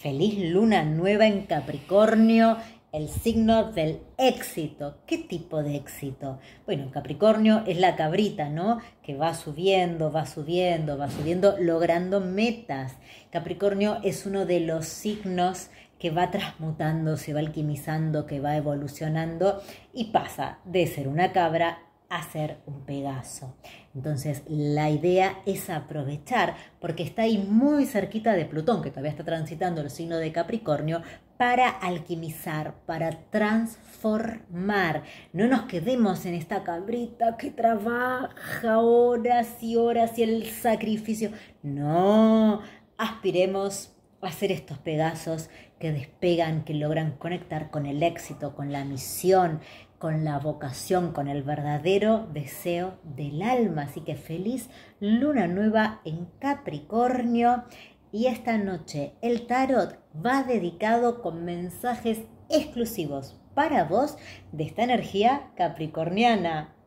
Feliz luna nueva en Capricornio, el signo del éxito. ¿Qué tipo de éxito? Bueno, Capricornio es la cabrita, ¿no? Que va subiendo, va subiendo, va subiendo, logrando metas. Capricornio es uno de los signos que va transmutando, se va alquimizando, que va evolucionando y pasa de ser una cabra hacer un pedazo. Entonces la idea es aprovechar, porque está ahí muy cerquita de Plutón, que todavía está transitando el signo de Capricornio, para alquimizar, para transformar. No nos quedemos en esta cabrita que trabaja horas y horas y el sacrificio. No, aspiremos hacer estos pegazos que despegan, que logran conectar con el éxito, con la misión, con la vocación, con el verdadero deseo del alma. Así que feliz luna nueva en Capricornio. Y esta noche el tarot va dedicado con mensajes exclusivos para vos de esta energía capricorniana.